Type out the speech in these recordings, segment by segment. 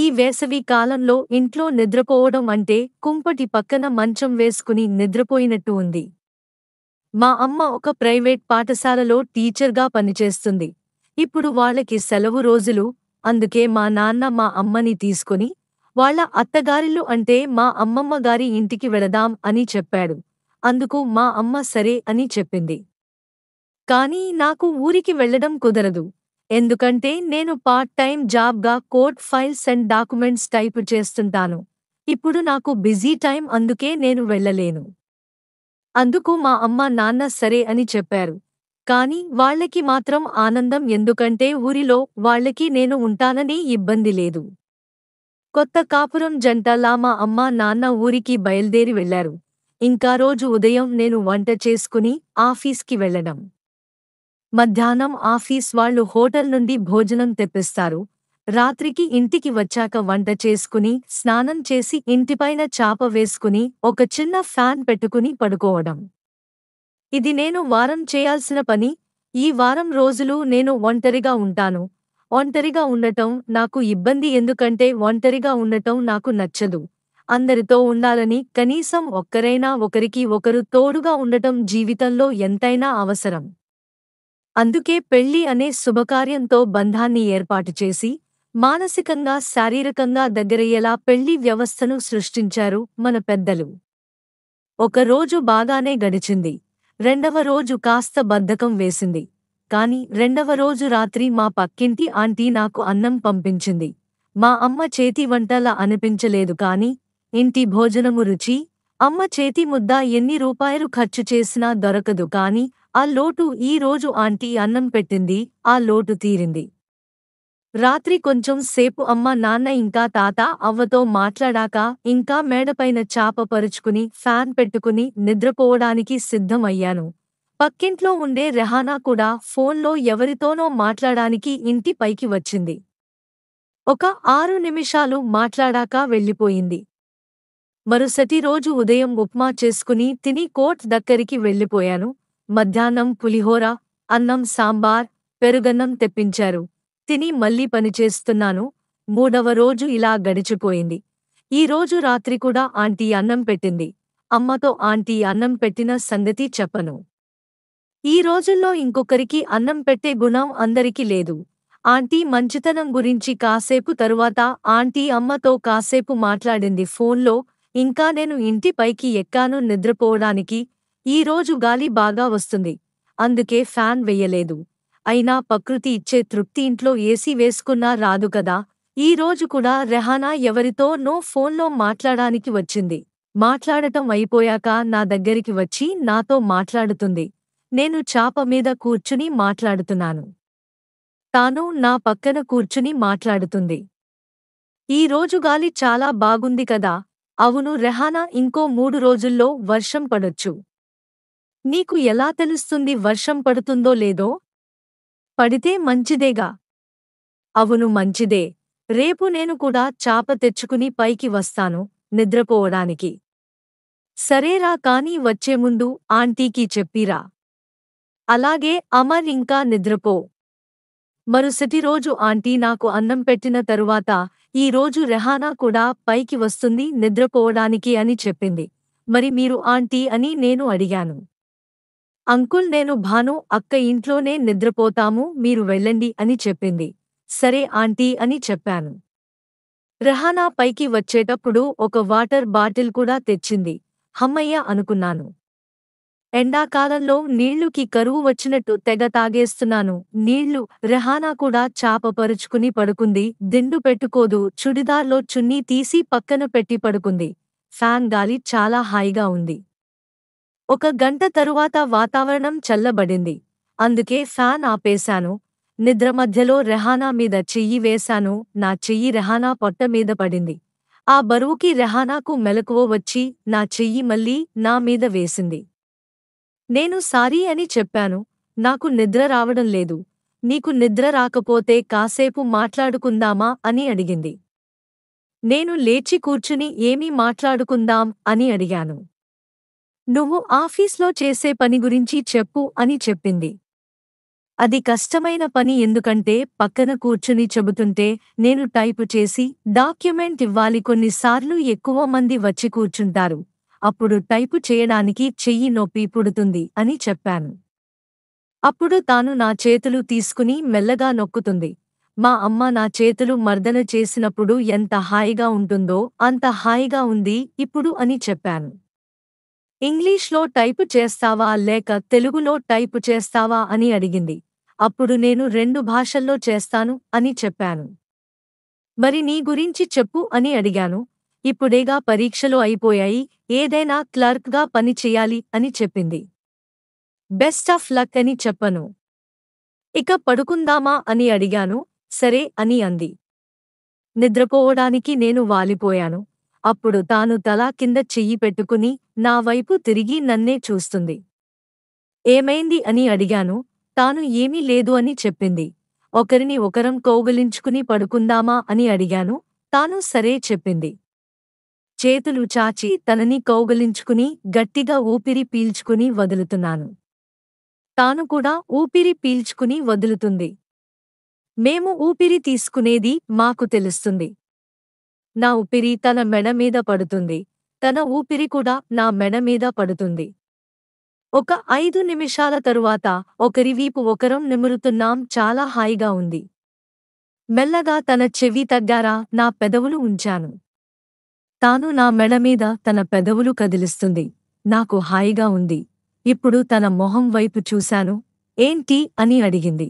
ఈ వేసవి కాలంలో ఇంట్లో నిద్రపోవడం అంటే కుంపటి పక్కన మంచం వేసుకుని నిద్రపోయినట్టు ఉంది మా అమ్మ ఒక ప్రైవేట్ పాఠశాలలో టీచర్గా పనిచేస్తుంది ఇప్పుడు వాళ్ళకి సెలవు రోజులు అందుకే మా నాన్న మా అమ్మని తీసుకుని వాళ్ళ అత్తగారిల్లు అంటే మా అమ్మమ్మ గారి ఇంటికి వెళదాం అని చెప్పాడు అందుకు మా అమ్మ సరే అని చెప్పింది కానీ నాకు ఊరికి వెళ్లడం కుదరదు ఎందుకంటే నేను పార్ట్ టైం జాబ్గా court files and documents type చేస్తుంటాను ఇప్పుడు నాకు బిజీ టైం అందుకే నేను వెళ్ళలేను అందుకు మా అమ్మ నాన్న సరే అని చెప్పారు కాని వాళ్లకి మాత్రం ఆనందం ఎందుకంటే ఊరిలో వాళ్లకి నేను ఉంటానని ఇబ్బంది లేదు కొత్త కాపురం జంటలా మా అమ్మ నాన్న ఊరికి బయల్దేరి వెళ్లారు ఇంకా రోజు ఉదయం నేను వంట చేసుకుని ఆఫీస్కి వెళ్ళడం మధ్యాహ్నం ఆఫీస్ వాళ్లు హోటల్ నుండి భోజనం తెప్పిస్తారు రాత్రికి ఇంటికి వచ్చాక వంట చేసుకుని స్నానం చేసి ఇంటిపైన చాప వేసుకుని ఒక చిన్న ఫ్యాన్ పెట్టుకుని పడుకోవడం ఇది నేను వారం చేయాల్సిన పని ఈ వారం రోజులు నేను ఒంటరిగా ఉంటాను ఒంటరిగా ఉండటం నాకు ఇబ్బంది ఎందుకంటే ఒంటరిగా ఉండటం నాకు నచ్చదు అందరితో ఉండాలని కనీసం ఒక్కరైనా ఒకరికి ఒకరు తోడుగా ఉండటం జీవితంలో ఎంతైనా అవసరం అందుకే పెళ్లి అనే శుభకార్యంతో బంధాన్ని ఏర్పాటు చేసి మానసికంగా శారీరకంగా దగ్గరయ్యేలా పెళ్లి వ్యవస్థను సృష్టించారు మన పెద్దలు ఒకరోజు బాగానే గడిచింది రెండవ రోజు కాస్త బద్ధకం వేసింది కాని రెండవ రోజు రాత్రి మా పక్కింటి ఆంటీ నాకు అన్నం పంపించింది మా అమ్మ చేతి వంటల అనిపించలేదు కాని ఇంటి భోజనము రుచి అమ్మ చేతి ముద్ద ఎన్ని రూపాయలు ఖర్చు చేసినా దొరకదు కాని ఆ లోటు ఈ రోజు ఆంటీ అన్నం పెట్టింది ఆ లోటు తీరింది రాత్రి కొంచెం సేపు అమ్మ నాన్న ఇంకా తాత అవ్వతో మాట్లాడాక ఇంకా మేడపైన చాప పరుచుకుని ఫ్యాన్ పెట్టుకుని నిద్రపోవడానికి సిద్ధం అయ్యాను పక్కింట్లో ఉండే రెహానా కూడా ఫోన్లో ఎవరితోనో మాట్లాడానికి ఇంటి పైకి వచ్చింది ఒక ఆరు నిమిషాలు మాట్లాడాక వెళ్ళిపోయింది మరుసటి రోజు ఉదయం ఉప్మా చేసుకుని తిని కోట్ దగ్గరికి వెళ్ళిపోయాను మధ్యాహ్నం పులిహోర అన్నం సాంబార్ పెరుగన్నం తెప్పించారు తిని మళ్ళీ పనిచేస్తున్నాను మూడవ రోజు ఇలా గడిచిపోయింది ఈ రోజు రాత్రి కూడా ఆంటీ అన్నం పెట్టింది అమ్మతో ఆంటీ అన్నం పెట్టిన సంగతి చెప్పను ఈ రోజుల్లో ఇంకొకరికి అన్నం పెట్టే గుణం అందరికీ లేదు ఆంటీ మంచితనం గురించి కాసేపు తరువాత ఆంటీ అమ్మతో కాసేపు మాట్లాడింది ఫోన్లో ఇంకా నేను ఇంటి పైకి ఎక్కాను నిద్రపోవడానికి ఈరోజు గాలి బాగా వస్తుంది అందుకే ఫ్యాన్ వెయ్యలేదు అయినా ప్రకృతి ఇచ్చే తృప్తి ఇంట్లో ఏసీ వేసుకున్నా రాదు కదా ఈ రోజు కూడా రెహానా ఎవరితో నో ఫోన్లో మాట్లాడానికి వచ్చింది మాట్లాడటం అయిపోయాక నా దగ్గరికి వచ్చి నాతో మాట్లాడుతుంది నేను చాప మీద కూర్చుని మాట్లాడుతున్నాను తాను నా పక్కన కూర్చుని మాట్లాడుతుంది ఈ రోజు గాలి చాలా బాగుంది కదా అవును రెహానా ఇంకో మూడు రోజుల్లో వర్షం పడొచ్చు నీకు ఎలా తెలుస్తుంది వర్షం పడుతుందో లేదో పడితే మంచిదేగా అవును మంచిదే రేపు నేను కూడా చాప తెచ్చుకుని పైకి వస్తాను నిద్రపోవడానికి సరేరా కానీ వచ్చే ముందు ఆంటీకి చెప్పిరా అలాగే అమర్ ఇంకా నిద్రపో మరుసటి రోజు ఆంటీ నాకు అన్నం పెట్టిన తరువాత ఈ రోజు రెహానా కూడా పైకి వస్తుంది నిద్రపోవడానికి అని చెప్పింది మరి మీరు ఆంటీ అని నేను అడిగాను అంకుల్ నేను భాను అక్క ఇంట్లోనే నిద్రపోతాము మీరు వెళ్ళండి అని చెప్పింది సరే ఆంటీ అని చెప్పాను రహానా పైకి వచ్చేటప్పుడు ఒక వాటర్ బాటిల్ కూడా తెచ్చింది హమ్మయ్య అనుకున్నాను ఎండాకాలంలో నీళ్లుకి కరువు వచ్చినట్టు తెగ తాగేస్తున్నాను నీళ్లు రెహానా కూడా చాపపరుచుకుని పడుకుంది దిండు పెట్టుకోదు చుడిదార్లో చున్నీ తీసి పక్కన పెట్టి పడుకుంది ఫ్యాన్ గాలి చాలా హాయిగా ఉంది ఒక గంట తరువాత వాతావరణం చల్లబడింది అందుకే ఫ్యాన్ ఆపేశాను నిద్ర మధ్యలో రెహానా మీద చెయ్యి వేశాను నా చెయ్యి రెహానా పొట్ట మీద పడింది ఆ బరువుకి రెహానాకు మెలకువ వచ్చి నా చెయ్యి మళ్ళీ నా మీద వేసింది నేను సారీ అని చెప్పాను నాకు నిద్ర రావడం లేదు నీకు నిద్ర రాకపోతే కాసేపు మాట్లాడుకుందామా అని అడిగింది నేను లేచి కూర్చుని ఏమీ మాట్లాడుకుందాం అని అడిగాను నువ్వు ఆఫీస్లో చేసే పని గురించి చెప్పు అని చెప్పింది అది కష్టమైన పని ఎందుకంటే పక్కన కూర్చుని చెబుతుంటే నేను టైపు చేసి డాక్యుమెంట్ ఇవ్వాలి కొన్నిసార్లు ఎక్కువ మంది వచ్చి కూర్చుంటారు అప్పుడు టైపు చేయడానికి చెయ్యి నొప్పి పుడుతుంది అని చెప్పాను అప్పుడు తాను నా చేతులు తీసుకుని మెల్లగా నొక్కుతుంది మా అమ్మ నా చేతులు మర్దన చేసినప్పుడు ఎంత హాయిగా ఉంటుందో అంత హాయిగా ఉంది ఇప్పుడు అని చెప్పాను ఇంగ్లీష్లో టైపు చేస్తావా లేక తెలుగులో టైపు చేస్తావా అని అడిగింది అప్పుడు నేను రెండు భాషల్లో చేస్తాను అని చెప్పాను మరి నీ గురించి చెప్పు అని అడిగాను ఇప్పుడేగా పరీక్షలు అయిపోయాయి ఏదైనా క్లర్క్గా పని చెయ్యాలి అని చెప్పింది బెస్ట్ ఆఫ్ లక్ అని చెప్పను ఇక పడుకుందామా అని అడిగాను సరే అని అంది నిద్రపోవడానికి నేను వాలిపోయాను అప్పుడు తాను తలా కింద చెయ్యి పెట్టుకుని నా వైపు తిరిగి నన్నే చూస్తుంది ఏమైంది అని అడిగాను తాను ఏమీ లేదు అని చెప్పింది ఒకరిని ఒకరం కౌగిలించుకుని పడుకుందామా అని అడిగాను తాను సరే చెప్పింది చేతులు చాచి తనని కౌగలించుకుని గట్టిగా ఊపిరి పీల్చుకుని వదులుతున్నాను తాను కూడా ఊపిరి పీల్చుకుని వదులుతుంది మేము ఊపిరి తీసుకునేది మాకు తెలుస్తుంది నా ఊపిరి తన మెడ మీద పడుతుంది తన ఊపిరి కూడా నా మెడ మీద పడుతుంది ఒక ఐదు నిమిషాల తరువాత ఒకరి వీపు ఒకరం నిమురుతున్నాం చాలా హాయిగా ఉంది మెల్లగా తన చెవి తగ్గారా నా పెదవులు ఉంచాను తాను నా మెడ మీద తన పెదవులు కదిలిస్తుంది నాకు హాయిగా ఉంది ఇప్పుడు తన మొహం వైపు చూశాను ఏంటి అని అడిగింది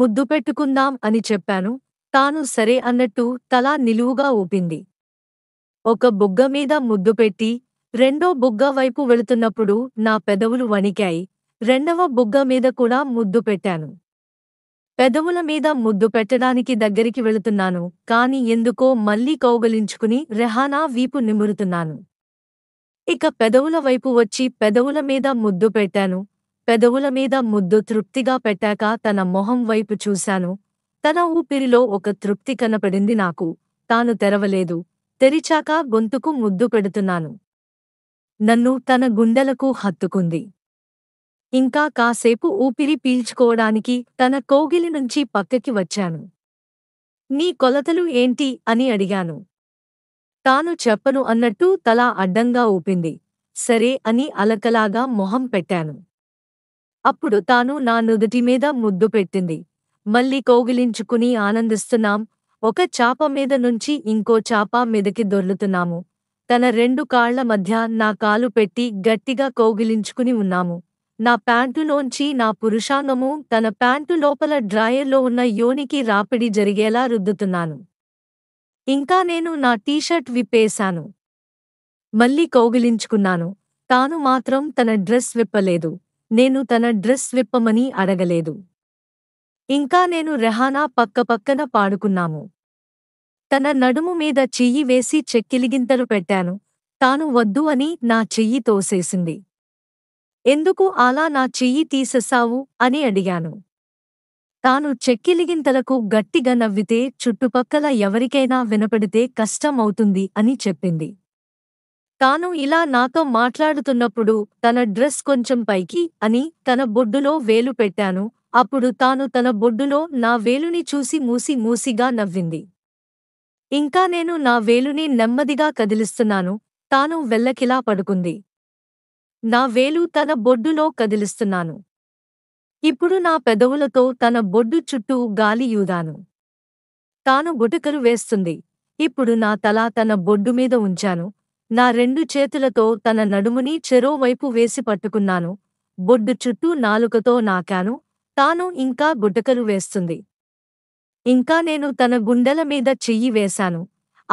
ముద్దు పెట్టుకుందాం అని చెప్పాను తాను సరే అన్నట్టు తల నిలువుగా ఊపింది ఒక బుగ్గ మీద ముద్దు పెట్టి రెండో బుగ్గ వైపు వెళుతున్నప్పుడు నా పెదవులు వణికాయి రెండవ బుగ్గ మీద కూడా ముద్దు పెట్టాను పెదవుల మీద ముద్దు పెట్టడానికి దగ్గరికి వెళుతున్నాను కాని ఎందుకో మళ్లీ కౌగలించుకుని రెహానా వీపు నిమురుతున్నాను ఇక పెదవుల వైపు వచ్చి పెదవుల మీద ముద్దు పెట్టాను పెదవుల మీద ముద్దు తృప్తిగా పెట్టాక తన మొహం వైపు చూశాను తన ఊపిరిలో ఒక తృప్తి కనపడింది నాకు తాను తెరవలేదు తెరిచాక గొంతుకు ముద్దు పెడుతున్నాను నన్ను తన గుండెలకు హత్తుకుంది ఇంకా కాసేపు ఊపిరి పీల్చుకోవడానికి తన కోగిలి నుంచి పక్కకి వచ్చాను నీ కొలతలు ఏంటి అని అడిగాను తాను చెప్పను అన్నట్టు తల అడ్డంగా ఊపింది సరే అని అలకలాగా మొహం పెట్టాను అప్పుడు తాను నా నుదుటి మీద ముద్దు పెట్టింది మళ్ళీ కోగిలించుకుని ఆనందిస్తున్నాం ఒక చాప మీద నుంచి ఇంకో చాప మీదకి దొర్లుతున్నాము తన రెండు కాళ్ల మధ్య నా కాలు పెట్టి గట్టిగా కోగిలించుకుని ఉన్నాము నా ప్యాంటులోంచి నా పురుషాంగము తన ప్యాంటు లోపల డ్రాయర్లో ఉన్న యోనికి రాపిడి జరిగేలా రుద్దుతున్నాను ఇంకా నేను నా టీషర్ట్ విప్పేశాను మళ్ళీ కౌగిలించుకున్నాను తాను మాత్రం తన డ్రెస్ విప్పలేదు నేను తన డ్రెస్ విప్పమని అడగలేదు ఇంకా నేను రెహానా పక్కపక్కన పాడుకున్నాము తన నడుము మీద చెయ్యి వేసి చెక్కిలిగింతలు పెట్టాను తాను వద్దు అని నా చెయ్యి తోసేసింది ఎందుకు అలా నా చెయ్యి తీసేసావు అని అడిగాను తాను చెక్కిలిగింతలకు గట్టిగా నవ్వితే చుట్టుపక్కల ఎవరికైనా వినపడితే కష్టమవుతుంది అని చెప్పింది తాను ఇలా నాతో మాట్లాడుతున్నప్పుడు తన డ్రెస్ కొంచెం పైకి అని తన బొడ్డులో వేలు పెట్టాను అప్పుడు తాను తన బొడ్డులో నా వేలుని చూసి మూసి మూసిగా నవ్వింది ఇంకా నేను నా వేలుని నెమ్మదిగా కదిలిస్తున్నాను తాను వెల్లకిలా పడుకుంది నా వేలు తన బొడ్డులో కదిలిస్తున్నాను ఇప్పుడు నా పెదవులతో తన బొడ్డు చుట్టూ గాలి యూదాను తాను గుటకలు వేస్తుంది ఇప్పుడు నా తల తన బొడ్డు మీద ఉంచాను నా రెండు చేతులతో తన నడుముని చెరోవైపు వేసి పట్టుకున్నాను బొడ్డు చుట్టూ నాలుకతో నాకాను తాను ఇంకా గుడ్డకలు వేస్తుంది ఇంకా నేను తన గుండెల మీద చెయ్యి వేశాను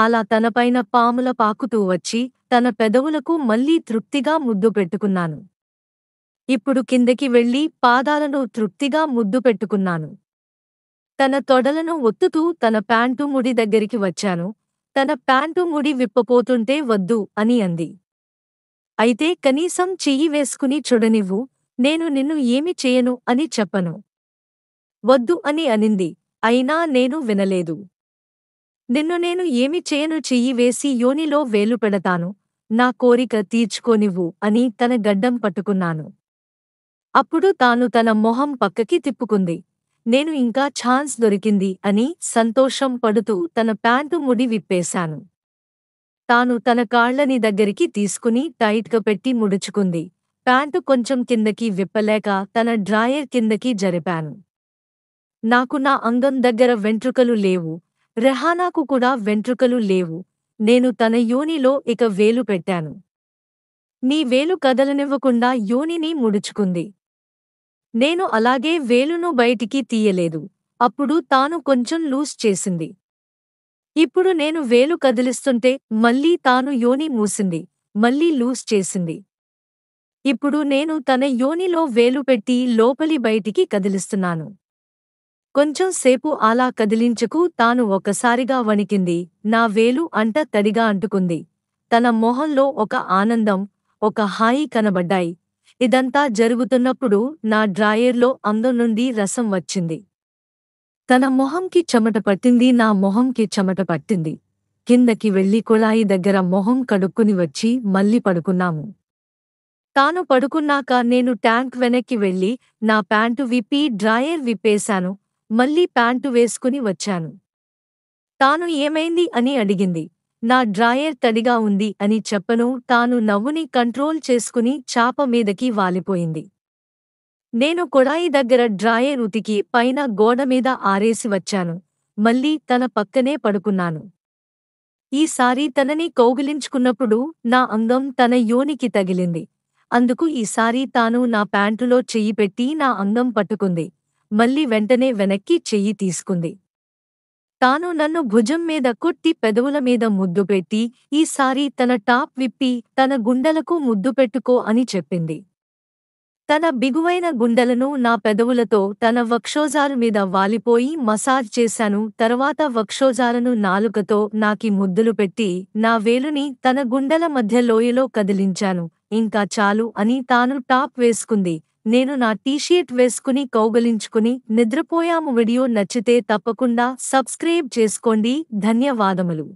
అలా తనపైన పాముల పాకుతూ వచ్చి తన పెదవులకు మళ్లీ తృప్తిగా ముద్దు పెట్టుకున్నాను ఇప్పుడు కిందకి వెళ్లి పాదాలను తృప్తిగా ముద్దు పెట్టుకున్నాను తన తొడలను ఒత్తుతూ తన ప్యాంటు ముడి దగ్గరికి వచ్చాను తన ప్యాంటు ముడి విప్పపోతుంటే వద్దు అని అంది అయితే కనీసం చెయ్యి వేసుకుని చూడనివ్వు నేను నిన్ను ఏమి చేయను అని చెప్పను వద్దు అని అనింది అయినా నేను వినలేదు నిన్ను నేను ఏమి చేయను చెయ్యి వేసి యోనిలో వేలు పెడతాను నా కోరిక తీర్చుకోనివ్వు అని తన గడ్డం పట్టుకున్నాను అప్పుడు తాను తన మొహం పక్కకి తిప్పుకుంది నేను ఇంకా ఛాన్స్ దొరికింది అని సంతోషం పడుతూ తన ప్యాంటు ముడి విప్పేశాను తాను తన కాళ్లని దగ్గరికి తీసుకుని టైట్గా పెట్టి ముడుచుకుంది ప్యాంటు కొంచెం కిందకి విప్పలేక తన డ్రాయర్ కిందకి జరిపాను నాకు నా అంగం దగ్గర వెంట్రుకలు లేవు రెహానాకు కూడా వెంట్రుకలు లేవు నేను తన యోనిలో ఇక వేలు పెట్టాను నీ వేలు కదలనివ్వకుండా యోనిని ముడుచుకుంది నేను అలాగే వేలును బయటికి తీయలేదు అప్పుడు తాను కొంచెం లూజ్ చేసింది ఇప్పుడు నేను వేలు కదిలిస్తుంటే మళ్ళీ తాను యోని మూసింది మళ్ళీ లూజ్ చేసింది ఇప్పుడు నేను తన యోనిలో వేలు పెట్టి లోపలి బయటికి కదిలిస్తున్నాను కొంచెం సేపు అలా కదిలించకు తాను ఒకసారిగా వణికింది నా వేలు అంట తడిగా అంటుకుంది తన మొహంలో ఒక ఆనందం ఒక హాయి కనబడ్డాయి ఇదంతా జరుగుతున్నప్పుడు నా డ్రాయర్లో అందం నుండి రసం వచ్చింది తన మొహంకి చెమట పట్టింది నా మొహంకి చెమట పట్టింది కిందకి వెళ్లి కుళాయి దగ్గర మొహం కడుక్కుని వచ్చి మళ్ళీ పడుకున్నాము తాను పడుకున్నాక నేను ట్యాంక్ వెనక్కి వెళ్ళి నా ప్యాంటు విప్పి డ్రాయర్ విప్పేశాను మళ్ళీ ప్యాంటు వేసుకుని వచ్చాను తాను ఏమైంది అని అడిగింది నా డ్రాయర్ తడిగా ఉంది అని చెప్పను తాను నవ్వుని కంట్రోల్ చేసుకుని చాప మీదకి వాలిపోయింది నేను కొడాయి దగ్గర డ్రాయర్ ఉతికి పైన గోడమీద ఆరేసి వచ్చాను మళ్ళీ తన పక్కనే పడుకున్నాను ఈసారి తనని కౌగిలించుకున్నప్పుడు నా అంగం తన యోనికి తగిలింది అందుకు ఈసారి తాను నా ప్యాంటులో చెయ్యి పెట్టి నా అంగం పట్టుకుంది మళ్ళీ వెంటనే వెనక్కి చెయ్యి తీసుకుంది తాను నన్ను భుజం మీద కొట్టి పెదవుల మీద ముద్దు పెట్టి ఈసారి తన టాప్ విప్పి తన గుండెలకు ముద్దు పెట్టుకో అని చెప్పింది తన బిగువైన గుండెలను నా పెదవులతో తన వక్షోజారు మీద వాలిపోయి మసాజ్ చేశాను తర్వాత వక్షోజాలను నాలుకతో నాకి ముద్దులు పెట్టి నా వేలుని తన గుండెల మధ్య లోయలో కదిలించాను ఇంకా చాలు అని తాను టాప్ వేసుకుంది నేను నా టీషీట్ వేసుకుని కౌగలించుకుని నిద్రపోయాము వీడియో నచ్చితే తప్పకుండా సబ్స్క్రైబ్ చేసుకోండి ధన్యవాదములు